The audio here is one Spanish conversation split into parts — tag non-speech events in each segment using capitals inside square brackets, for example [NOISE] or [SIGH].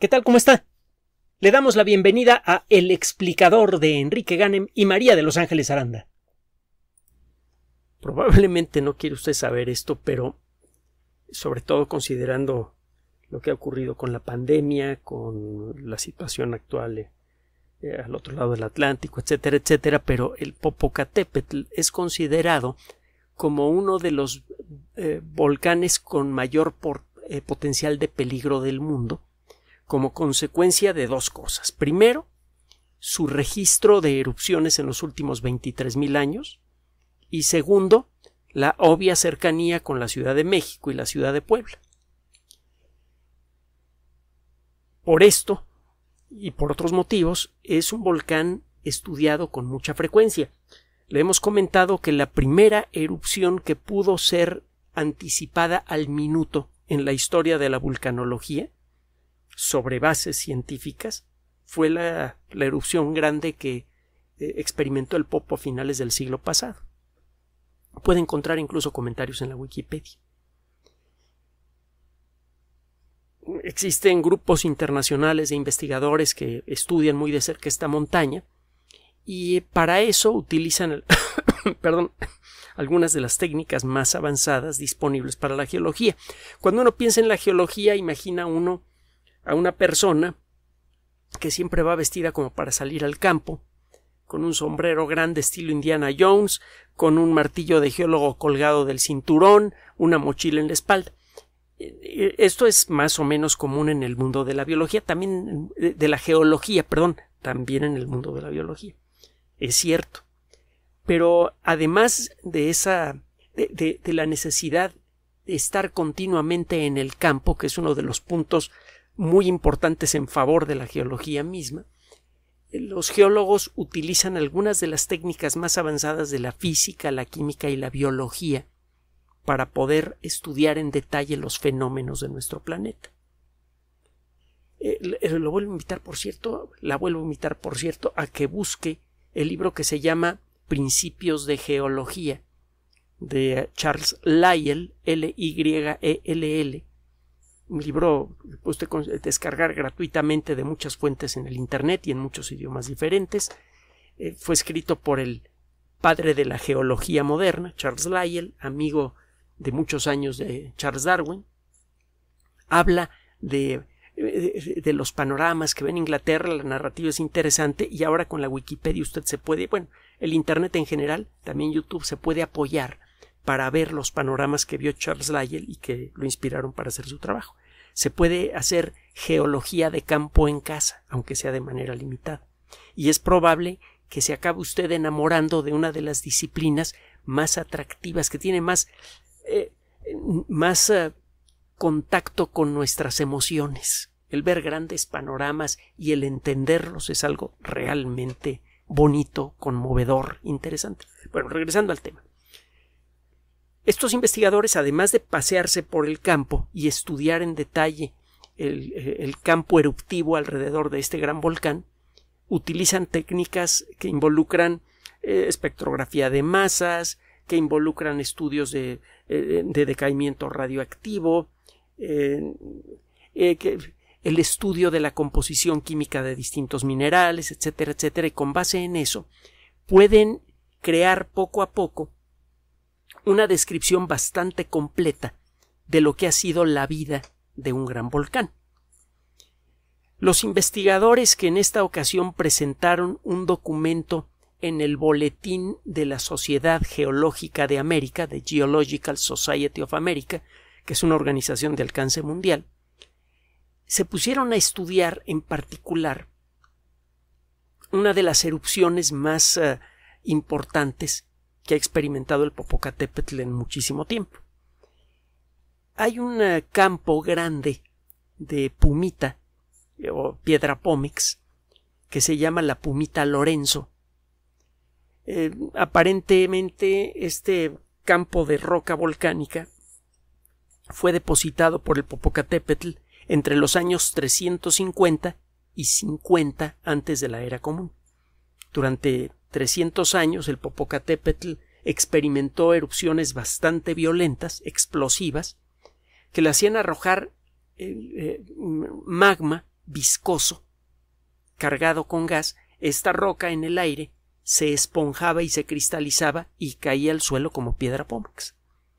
¿Qué tal? ¿Cómo está? Le damos la bienvenida a El explicador de Enrique Ganem y María de Los Ángeles Aranda. Probablemente no quiere usted saber esto, pero sobre todo considerando lo que ha ocurrido con la pandemia, con la situación actual eh, eh, al otro lado del Atlántico, etcétera, etcétera, pero el Popocatépetl es considerado como uno de los eh, volcanes con mayor potencial de peligro del mundo como consecuencia de dos cosas. Primero, su registro de erupciones en los últimos 23.000 años y segundo, la obvia cercanía con la Ciudad de México y la Ciudad de Puebla. Por esto y por otros motivos, es un volcán estudiado con mucha frecuencia. Le hemos comentado que la primera erupción que pudo ser anticipada al minuto en la historia de la vulcanología sobre bases científicas fue la, erupción grande que eh, experimentó el Popo a finales del siglo pasado. Puede encontrar incluso comentarios en la Wikipedia. Existen grupos internacionales de investigadores que estudian muy de cerca esta montaña y eh, para eso utilizan [COUGHS] perdón, algunas de las técnicas más avanzadas disponibles para la geología. Cuando uno piensa en la geología, imagina uno a una persona que siempre va vestida como para salir al campo, con un sombrero grande estilo Indiana Jones, con un martillo de geólogo colgado del cinturón, una mochila en la espalda. E, e, esto es más o menos común en el mundo de la biología, también de la geología, perdón, también en el mundo de la biología. Es cierto. Pero además de esa de, de, de la necesidad de estar continuamente en el campo, que es uno de los puntos muy importantes en favor de la geología misma, eh, los geólogos utilizan algunas de las técnicas más avanzadas de la física, la química y la biología para poder estudiar en detalle los fenómenos de nuestro planeta. Eh, eh, lo vuelvo a invitar, por cierto, la vuelvo a invitar, por cierto, a que busque el libro que se llama Principios de Geología de Charles Lyell, L-Y-E-L-L, l y e l l un libro que puede eh, descargar gratuitamente de muchas fuentes en el Internet y en muchos idiomas diferentes. Eh, fue escrito por el padre de la geología moderna, Charles Lyell, amigo de muchos años de Charles Darwin. Habla de, eh, de, de los panoramas que ve en Inglaterra, la narrativa es interesante y ahora con la Wikipedia usted se puede, bueno, el Internet en general, también YouTube se puede apoyar para ver los panoramas que vio Charles Lyell y que lo inspiraron para hacer su trabajo. Se puede hacer geología de campo en casa, aunque sea de manera limitada. Y es probable que se acabe usted enamorando de una de las disciplinas más atractivas, que tiene más, eh, más eh, contacto con nuestras emociones. El ver grandes panoramas y el entenderlos es algo realmente bonito, conmovedor, interesante. Bueno, regresando al tema. Estos investigadores, además de pasearse por el campo y estudiar en detalle el, eh, campo eruptivo alrededor de este gran volcán, utilizan técnicas que involucran eh, espectrografía de masas, que involucran estudios de, eh, decaimiento radioactivo, el estudio de la composición química de distintos minerales, etcétera, etcétera, y con base en eso pueden crear poco a poco una descripción bastante completa de lo que ha sido la vida de un gran volcán. Los investigadores que en esta ocasión presentaron un documento en el Boletín de la Sociedad Geológica de América, de Geological Society of America, que es una organización de alcance mundial, se pusieron a estudiar en particular una de las erupciones más eh, importantes que ha experimentado el Popocatépetl en muchísimo tiempo. Hay un eh, campo grande de pumita eh, o piedra pómex que se llama la pumita Lorenzo. Eh, aparentemente este campo de roca volcánica fue depositado por el Popocatépetl entre los años 350 y 50 antes de la era común. Durante 300 años el Popocatépetl experimentó erupciones bastante violentas, explosivas, que le hacían arrojar eh, magma viscoso cargado con gas, esta roca en el aire se esponjaba y se cristalizaba y caía al suelo como piedra pómex.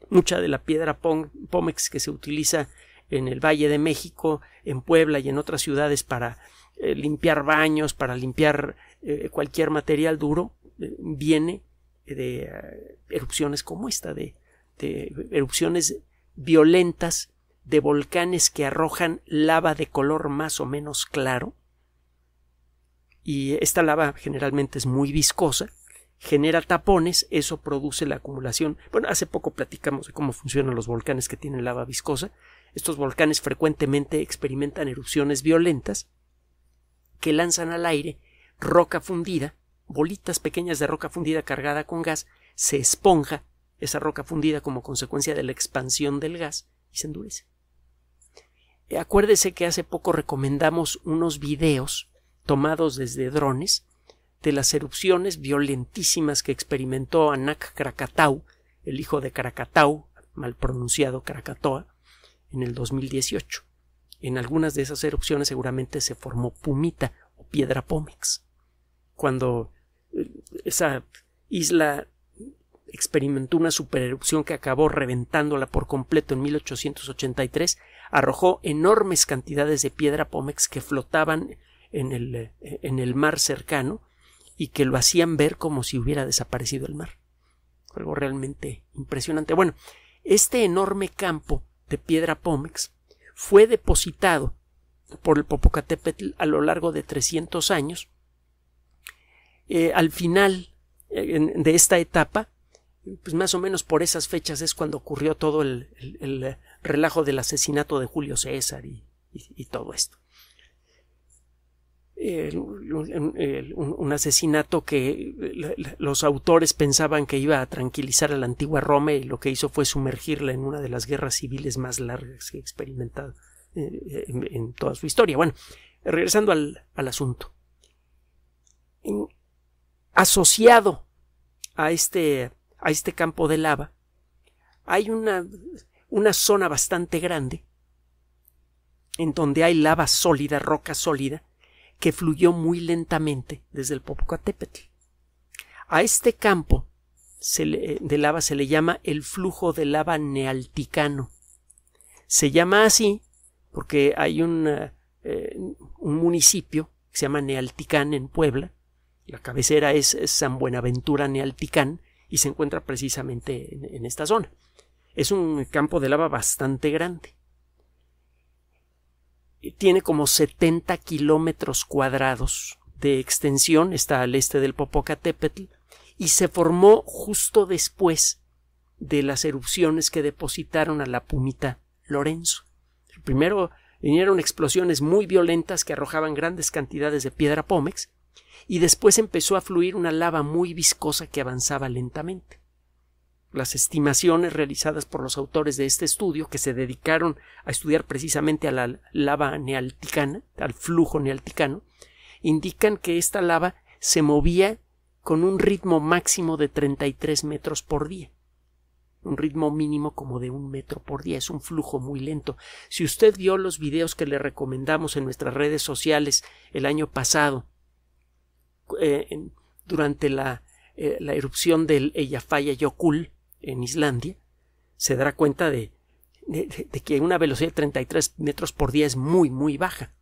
Mucha de la piedra pómex que se utiliza en el Valle de México, en Puebla y en otras ciudades para eh, limpiar baños, para limpiar eh, cualquier material duro eh, viene de eh, erupciones como esta, de, de, erupciones violentas de volcanes que arrojan lava de color más o menos claro. Y esta lava generalmente es muy viscosa, genera tapones, eso produce la acumulación. Bueno, hace poco platicamos de cómo funcionan los volcanes que tienen lava viscosa. Estos volcanes frecuentemente experimentan erupciones violentas que lanzan al aire roca fundida, bolitas pequeñas de roca fundida cargada con gas, se esponja esa roca fundida como consecuencia de la expansión del gas y se endurece. Eh, acuérdese que hace poco recomendamos unos videos tomados desde drones de las erupciones violentísimas que experimentó Anak Krakatau, el hijo de Krakatau, mal pronunciado Krakatoa, en el 2018. En algunas de esas erupciones seguramente se formó pumita o piedra pómex cuando eh, esa isla experimentó una supererupción que acabó reventándola por completo en 1883, arrojó enormes cantidades de piedra pómex que flotaban eh, en el, mar cercano y que lo hacían ver como si hubiera desaparecido el mar. Algo realmente impresionante. Bueno, este enorme campo de piedra pómex fue depositado por el Popocatépetl a lo largo de 300 años eh, al final eh, de esta etapa, pues más o menos por esas fechas es cuando ocurrió todo el, eh, relajo del asesinato de Julio César y, todo esto. un, asesinato que los autores pensaban que iba a tranquilizar a la antigua Roma y lo que hizo fue sumergirla en una de las guerras civiles más largas que ha experimentado en, toda su historia. Bueno, regresando al, asunto asociado a este, a este campo de lava, hay una, una zona bastante grande en donde hay lava sólida, roca sólida, que fluyó muy lentamente desde el Popocatépetl. A este campo eh, de lava se le llama el flujo de lava nealticano. Se llama así porque hay eh, un municipio que se llama Nealticán en Puebla, la cabecera es San Buenaventura Nealticán y se encuentra precisamente en, esta zona. Es un campo de lava bastante grande. Tiene como 70 kilómetros cuadrados de extensión, está al este del Popocatépetl y se formó justo después de las erupciones que depositaron a la pumita Lorenzo. Primero vinieron explosiones muy violentas que arrojaban grandes cantidades de piedra pómex y después empezó a fluir una lava muy viscosa que avanzaba lentamente. Las estimaciones realizadas por los autores de este estudio, que se dedicaron a estudiar precisamente a la lava nealticana, al flujo nealticano, indican que esta lava se movía con un ritmo máximo de 33 metros por día. Un ritmo mínimo como de un metro por día. Es un flujo muy lento. Si usted vio los videos que le recomendamos en nuestras redes sociales el año pasado eh, durante eh, la, erupción del Yokul en Islandia, se dará cuenta de, de, que una velocidad de 33 metros por día es muy, muy baja.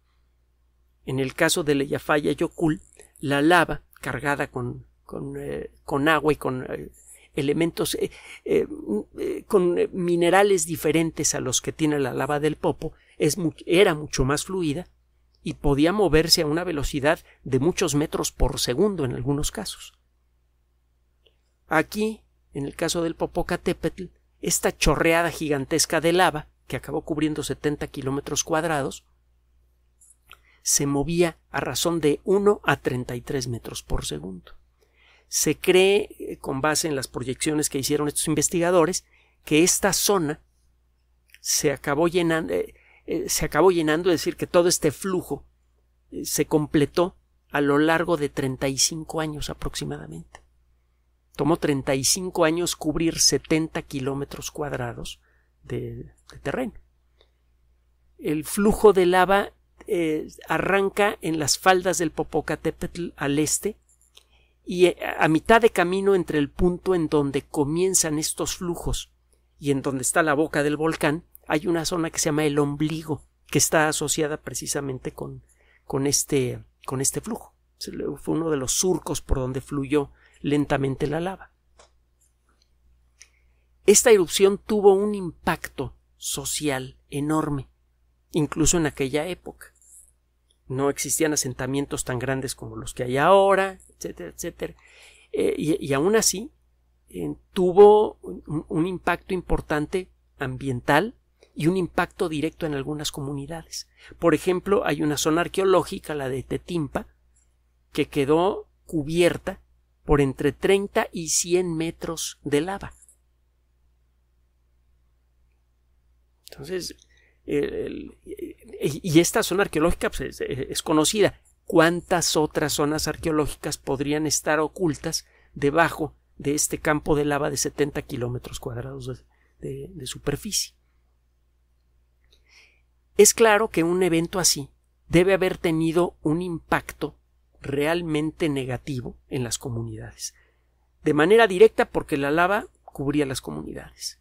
En el caso del Yokul, la lava cargada con, con, eh, agua y con elementos, mm, con minerales diferentes a los que tiene la lava del Popo, es era mucho más fluida y podía moverse a una velocidad de muchos metros por segundo en algunos casos. Aquí, en el caso del Popocatépetl, esta chorreada gigantesca de lava, que acabó cubriendo 70 kilómetros cuadrados, se movía a razón de 1 a 33 metros por segundo. Se cree, eh, con base en las proyecciones que hicieron estos investigadores, que esta zona se acabó llenando, eh, eh, se acabó llenando, es decir, que todo este flujo eh, se completó a lo largo de 35 años aproximadamente. Tomó 35 años cubrir 70 kilómetros cuadrados de, terreno. El flujo de lava eh, arranca en las faldas del Popocatépetl al este y a mitad de camino entre el punto en donde comienzan estos flujos y en donde está la boca del volcán, hay una zona que se llama el ombligo, que está asociada precisamente con, este, con este flujo. Fue uno de los surcos por donde fluyó lentamente la lava. Esta erupción tuvo un impacto social enorme, incluso en aquella época. No existían asentamientos tan grandes como los que hay ahora, etcétera, etcétera. Eh, y, aún así, eh, tuvo un impacto importante ambiental, y un impacto directo en algunas comunidades. Por ejemplo, hay una zona arqueológica, la de Tetimpa, que quedó cubierta por entre 30 y 100 metros de lava. Entonces, y esta zona arqueológica pues, es, conocida. ¿Cuántas otras zonas arqueológicas podrían estar ocultas debajo de este campo de lava de 70 kilómetros cuadrados de, superficie. Es claro que un evento así debe haber tenido un impacto realmente negativo en las comunidades. De manera directa porque la lava cubría las comunidades.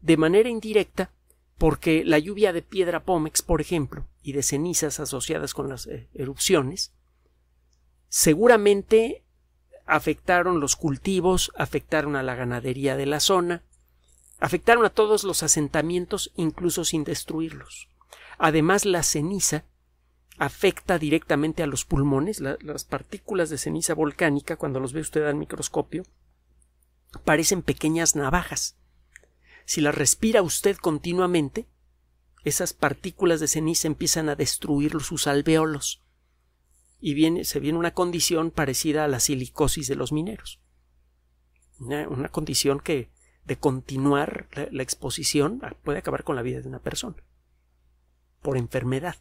De manera indirecta porque la lluvia de piedra pómex, por ejemplo, y de cenizas asociadas con las eh, erupciones, seguramente afectaron los cultivos, afectaron a la ganadería de la zona, afectaron a todos los asentamientos incluso sin destruirlos. Además, la ceniza afecta directamente a los pulmones, las partículas de ceniza volcánica, cuando los ve usted al microscopio, parecen pequeñas navajas. Si las respira usted continuamente, esas partículas de ceniza empiezan a destruir sus alveolos y viene, se viene una condición parecida a la silicosis de los mineros. Una, condición que, de continuar la exposición, puede acabar con la vida de una persona por enfermedad.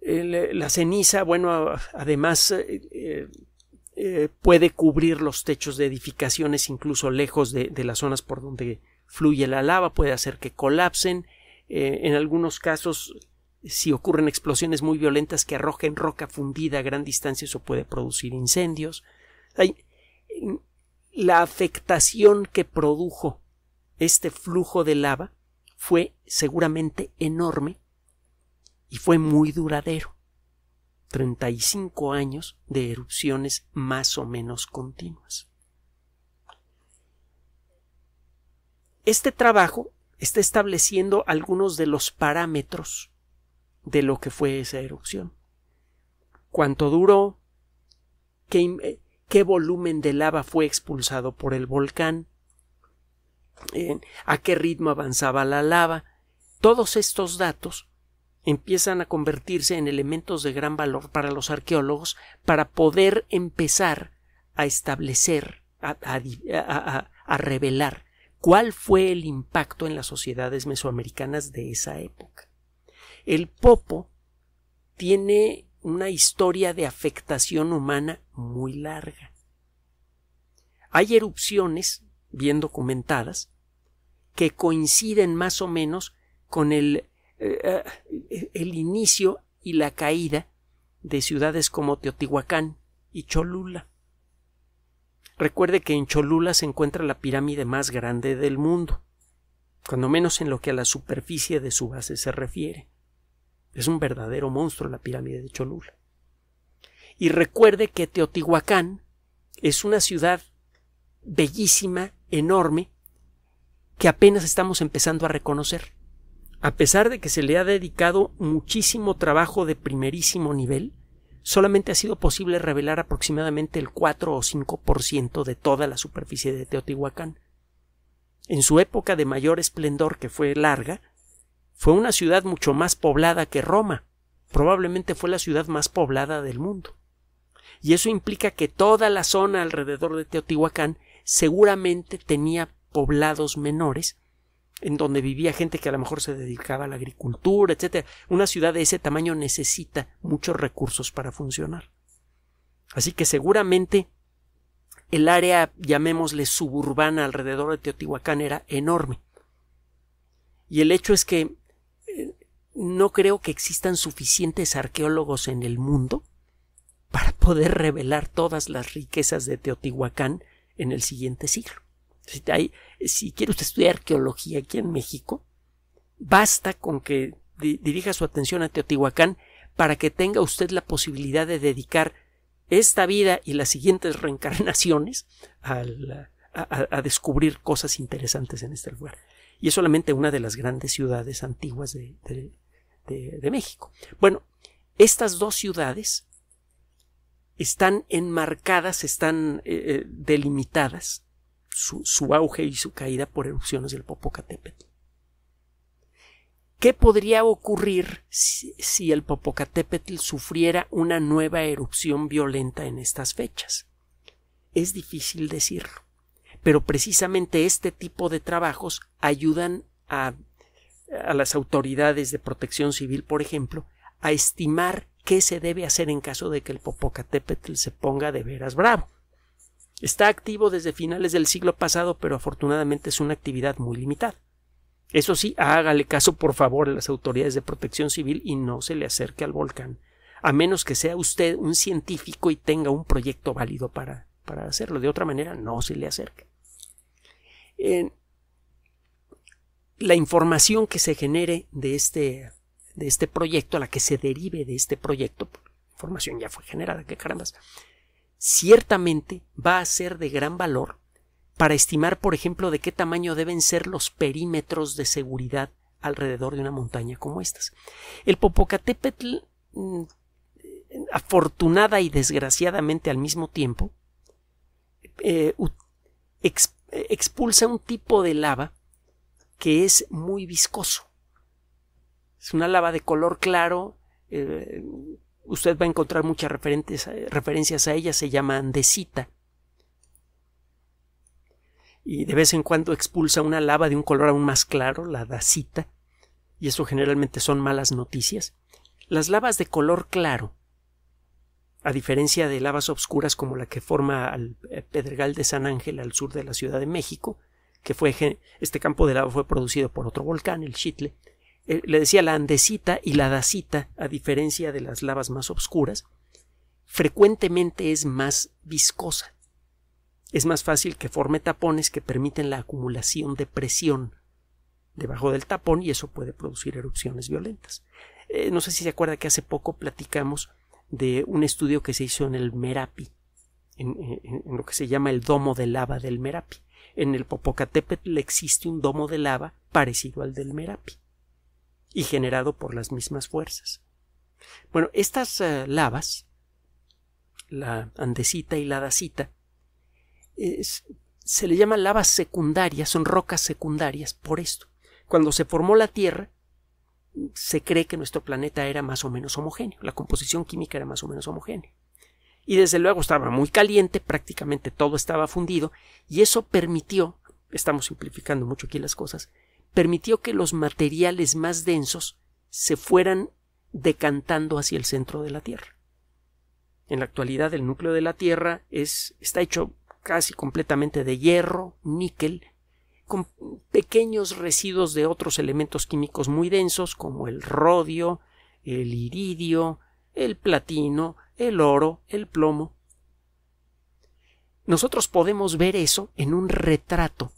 Eh, la ceniza, bueno, además eh, eh, puede cubrir los techos de edificaciones incluso lejos de, las zonas por donde fluye la lava, puede hacer que colapsen. en algunos casos, si ocurren explosiones muy violentas que arrojen roca fundida a gran distancia, eso puede producir incendios. la afectación que produjo este flujo de lava fue seguramente enorme y fue muy duradero. 35 años de erupciones más o menos continuas. Este trabajo está estableciendo algunos de los parámetros de lo que fue esa erupción. ¿Cuánto duró? ¿Qué, qué volumen de lava fue expulsado por el volcán? a qué ritmo avanzaba la lava. Todos estos datos empiezan a convertirse en elementos de gran valor para los arqueólogos para poder empezar a establecer, a revelar cuál fue el impacto en las sociedades mesoamericanas de esa época. El popo tiene una historia de afectación humana muy larga. Hay erupciones bien documentadas que coinciden más o menos con el, eh, eh, el inicio y la caída de ciudades como Teotihuacán y Cholula. Recuerde que en Cholula se encuentra la pirámide más grande del mundo, cuando menos en lo que a la superficie de su base se refiere. Es un verdadero monstruo la pirámide de Cholula. Y recuerde que Teotihuacán es una ciudad bellísima, enorme, que apenas estamos empezando a reconocer. A pesar de que se le ha dedicado muchísimo trabajo de primerísimo nivel, solamente ha sido posible revelar aproximadamente el 4 o 5% de toda la superficie de Teotihuacán. En su época de mayor esplendor, que fue larga, fue una ciudad mucho más poblada que Roma. Probablemente fue la ciudad más poblada del mundo. Y eso implica que toda la zona alrededor de Teotihuacán seguramente tenía poblados menores en donde vivía gente que a lo mejor se dedicaba a la agricultura, etcétera. Una ciudad de ese tamaño necesita muchos recursos para funcionar. Así que seguramente el área, llamémosle suburbana alrededor de Teotihuacán era enorme. Y el hecho es que eh, no creo que existan suficientes arqueólogos en el mundo para poder revelar todas las riquezas de Teotihuacán en el siguiente siglo. Si, quiere usted estudiar arqueología aquí en México, basta con que dirija su atención a Teotihuacán para que tenga usted la posibilidad de dedicar esta vida y las siguientes reencarnaciones a, descubrir cosas interesantes en este lugar. Y es solamente una de las grandes ciudades antiguas de México. Bueno, estas dos ciudades están enmarcadas, están eh, eh, delimitadas su, auge y su caída por erupciones del Popocatépetl. ¿Qué podría ocurrir si, el Popocatépetl sufriera una nueva erupción violenta en estas fechas? Es difícil decirlo, pero precisamente este tipo de trabajos ayudan a, a las autoridades de protección civil, por ejemplo, a estimar qué se debe hacer en caso de que el Popocatépetl se ponga de veras bravo. Está activo desde finales del siglo pasado, pero afortunadamente es una actividad muy limitada. Eso sí, hágale caso por favor a las autoridades de protección civil y no se le acerque al volcán, a menos que sea usted un científico y tenga un proyecto válido para, para hacerlo. De otra manera, no se le acerque. la información que se genere de este de este proyecto, a la que se derive de este proyecto, información ya fue generada, que carambas, ciertamente va a ser de gran valor para estimar, por ejemplo, de qué tamaño deben ser los perímetros de seguridad alrededor de una montaña como estas. El Popocatépetl, mm, afortunada y desgraciadamente al mismo tiempo, eh, eh, expulsa un tipo de lava que es muy viscoso. Es una lava de color claro. Eh, usted va a encontrar muchas referentes, eh, referencias a ella. Se llama andesita. Y de vez en cuando expulsa una lava de un color aún más claro, la dacita. Y eso generalmente son malas noticias. Las lavas de color claro a diferencia de lavas obscuras como la que forma el eh, Pedregal de San Ángel al sur de la Ciudad de México, que fue este campo de lava fue producido por otro volcán, el Chitle, eh, le decía la andesita y la dacita, a diferencia de las lavas más oscuras, frecuentemente es más viscosa. Es más fácil que forme tapones que permiten la acumulación de presión debajo del tapón y eso puede producir erupciones violentas. Eh, no sé si se acuerda que hace poco platicamos de un estudio que se hizo en el Merapi, en, en lo que se llama el domo de lava del Merapi. En el Popocatépetl existe un domo de lava parecido al del Merapi y generado por las mismas fuerzas. Bueno, estas eh, lavas, la andesita y la dacita, se le llaman lavas secundarias, son rocas secundarias, por esto. Cuando se formó la Tierra, se cree que nuestro planeta era más o menos homogéneo, la composición química era más o menos homogénea. Y desde luego estaba muy caliente, prácticamente todo estaba fundido, y eso permitió, estamos simplificando mucho aquí las cosas, permitió que los materiales más densos se fueran decantando hacia el centro de la Tierra. En la actualidad el núcleo de la Tierra es, está hecho casi completamente de hierro, níquel, con pequeños residuos de otros elementos químicos muy densos como el rodio, el iridio, el platino, el oro, el plomo. Nosotros podemos ver eso en un retrato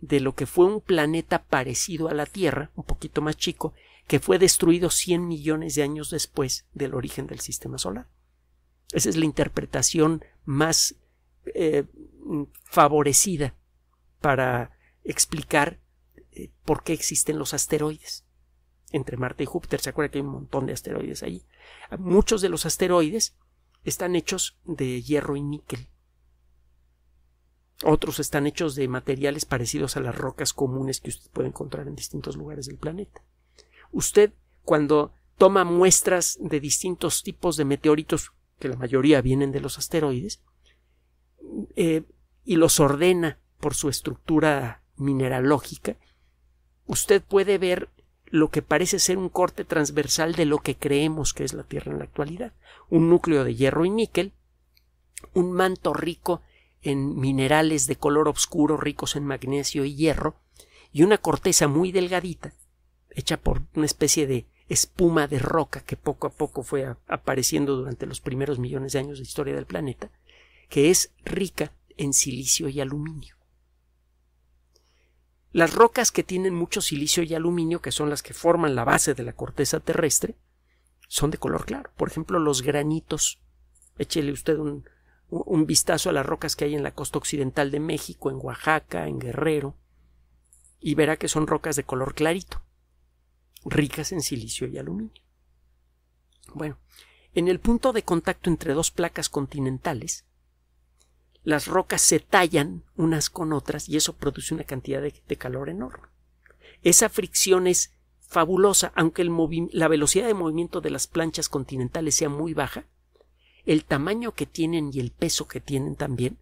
de lo que fue un planeta parecido a la Tierra, un poquito más chico, que fue destruido 100 millones de años después del origen del sistema solar. Esa es la interpretación más eh, favorecida para explicar eh, por qué existen los asteroides entre Marte y Júpiter. Se acuerda que hay un montón de asteroides allí. Muchos de los asteroides están hechos de hierro y níquel. Otros están hechos de materiales parecidos a las rocas comunes que usted puede encontrar en distintos lugares del planeta. Usted, cuando toma muestras de distintos tipos de meteoritos, que la mayoría vienen de los asteroides, eh, y los ordena por su estructura mineralógica, usted puede ver lo que parece ser un corte transversal de lo que creemos que es la Tierra en la actualidad. Un núcleo de hierro y níquel, un manto rico en minerales de color oscuro ricos en magnesio y hierro, y una corteza muy delgadita, hecha por una especie de espuma de roca que poco a poco fue apareciendo durante los primeros millones de años de historia del planeta, que es rica en silicio y aluminio. Las rocas que tienen mucho silicio y aluminio, que son las que forman la base de la corteza terrestre, son de color claro. Por ejemplo, los granitos. Échele usted un, un vistazo a las rocas que hay en la costa occidental de México, en Oaxaca, en Guerrero, y verá que son rocas de color clarito, ricas en silicio y aluminio. Bueno, en el punto de contacto entre dos placas continentales, las rocas se tallan unas con otras y eso produce una cantidad de, calor enorme. Esa fricción es fabulosa, aunque la velocidad de movimiento de las planchas continentales sea muy baja, el tamaño que tienen y el peso que tienen también,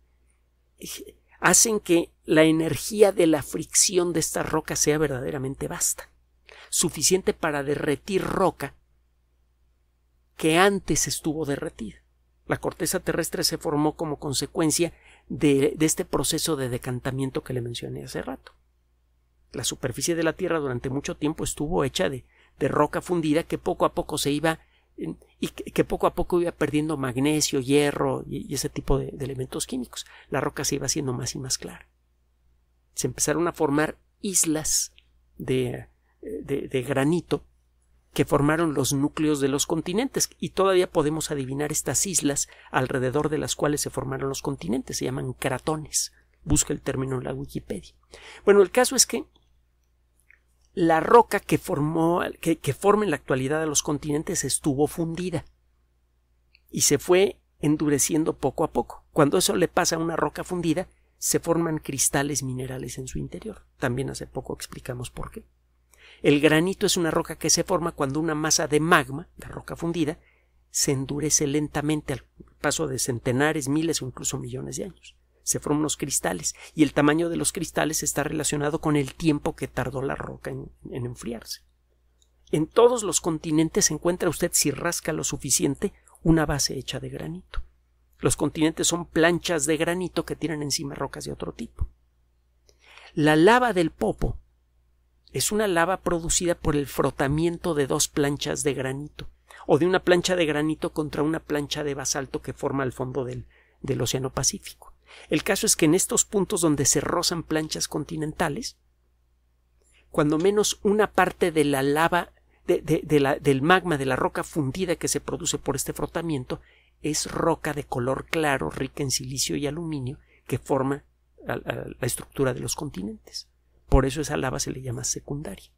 hacen que la energía de la fricción de estas rocas sea verdaderamente vasta, suficiente para derretir roca que antes estuvo derretida. La corteza terrestre se formó como consecuencia de, este proceso de decantamiento que le mencioné hace rato. La superficie de la Tierra durante mucho tiempo estuvo hecha de roca fundida que poco a poco se iba y que poco a poco iba perdiendo magnesio, hierro y, ese tipo de, elementos químicos. La roca se iba haciendo más y más clara. Se empezaron a formar islas de, de granito que formaron los núcleos de los continentes y todavía podemos adivinar estas islas alrededor de las cuales se formaron los continentes, se llaman cratones. Busca el término en la Wikipedia. Bueno, el caso es que la roca que, formó, que, forma en la actualidad de los continentes estuvo fundida y se fue endureciendo poco a poco. Cuando eso le pasa a una roca fundida, se forman cristales minerales en su interior. También hace poco explicamos por qué. El granito es una roca que se forma cuando una masa de magma, de roca fundida, se endurece lentamente al paso de centenares, miles o incluso millones de años se forman los cristales y el tamaño de los cristales está relacionado con el tiempo que tardó la roca en, enfriarse. En todos los continentes encuentra usted, si rasca lo suficiente, una base hecha de granito. Los continentes son planchas de granito que tienen encima rocas de otro tipo. La lava del Popo es una lava producida por el frotamiento de dos planchas de granito, o de una plancha de granito contra una plancha de basalto que forma el fondo del Océano Pacífico. El caso es que en estos puntos donde se rozan planchas continentales, cuando menos una parte de la lava, de, del magma, de la roca fundida que se produce por este frotamiento, es roca de color claro, rica en silicio y aluminio, que forma la estructura de los continentes. Por eso esa lava se le llama secundaria.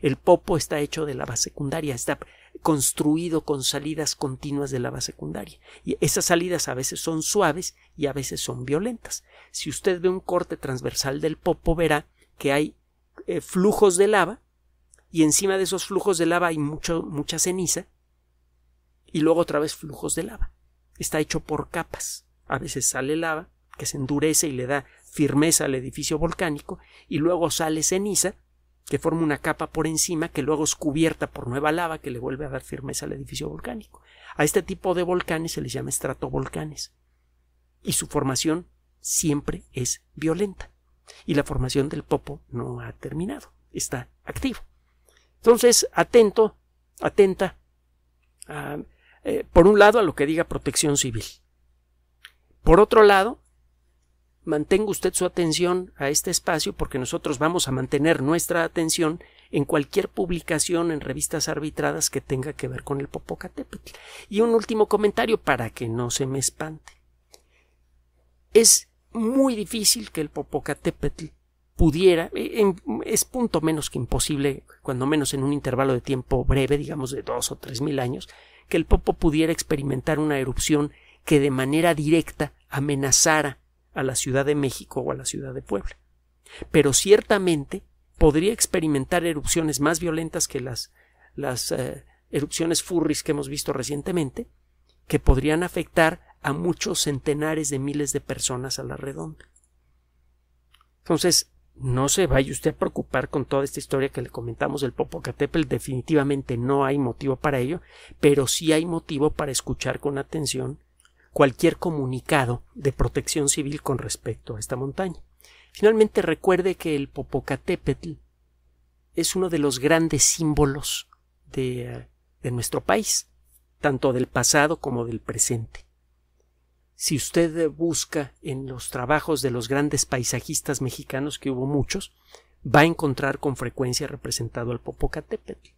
El popo está hecho de lava secundaria, está construido con salidas continuas de lava secundaria. Y esas salidas a veces son suaves y a veces son violentas. Si usted ve un corte transversal del popo, verá que hay eh, flujos de lava y encima de esos flujos de lava hay mucha ceniza y luego otra vez flujos de lava. Está hecho por capas. A veces sale lava, que se endurece y le da firmeza al edificio volcánico, y luego sale ceniza, que forma una capa por encima que luego es cubierta por nueva lava que le vuelve a dar firmeza al edificio volcánico. A este tipo de volcanes se les llama estratovolcanes y su formación siempre es violenta y la formación del popo no ha terminado, está activo. Entonces, atento, atenta, ah, eh, por un lado a lo que diga protección civil, por otro lado mantenga usted su atención a este espacio porque nosotros vamos a mantener nuestra atención en cualquier publicación en revistas arbitradas que tenga que ver con el Popocatépetl. Y un último comentario para que no se me espante. Es muy difícil que el Popocatépetl pudiera, e, es punto menos que imposible, cuando menos en un intervalo de tiempo breve, digamos de dos o tres mil años, que el Popo pudiera experimentar una erupción que de manera directa amenazara a la Ciudad de México o a la Ciudad de Puebla. Pero ciertamente podría experimentar erupciones más violentas que las, las eh, erupciones furris que hemos visto recientemente, que podrían afectar a muchos centenares de miles de personas a la redonda. Entonces, no se vaya usted a preocupar con toda esta historia que le comentamos del Popocatépetl, definitivamente no hay motivo para ello, pero sí hay motivo para escuchar con atención cualquier comunicado de protección civil con respecto a esta montaña. Finalmente, recuerde que el Popocatépetl es uno de los grandes símbolos de, eh, nuestro país, tanto del pasado como del presente. Si usted eh, busca en los trabajos de los grandes paisajistas mexicanos, que hubo muchos, va a encontrar con frecuencia representado al Popocatépetl.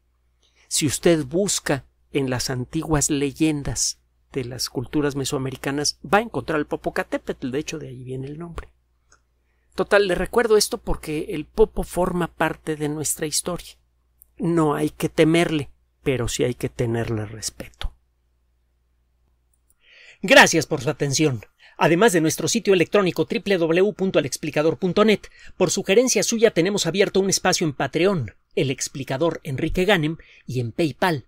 Si usted busca en las antiguas leyendas de las culturas mesoamericanas, va a encontrar el Popocatépetl, de hecho de ahí viene el nombre. Total, le recuerdo esto porque el popo forma parte de nuestra historia. No hay que temerle, pero sí hay que tenerle respeto. Gracias por su atención. Además de nuestro sitio electrónico www.alexplicador.net, por sugerencia suya tenemos abierto un espacio en Patreon, el explicador Enrique Ganem, y en PayPal,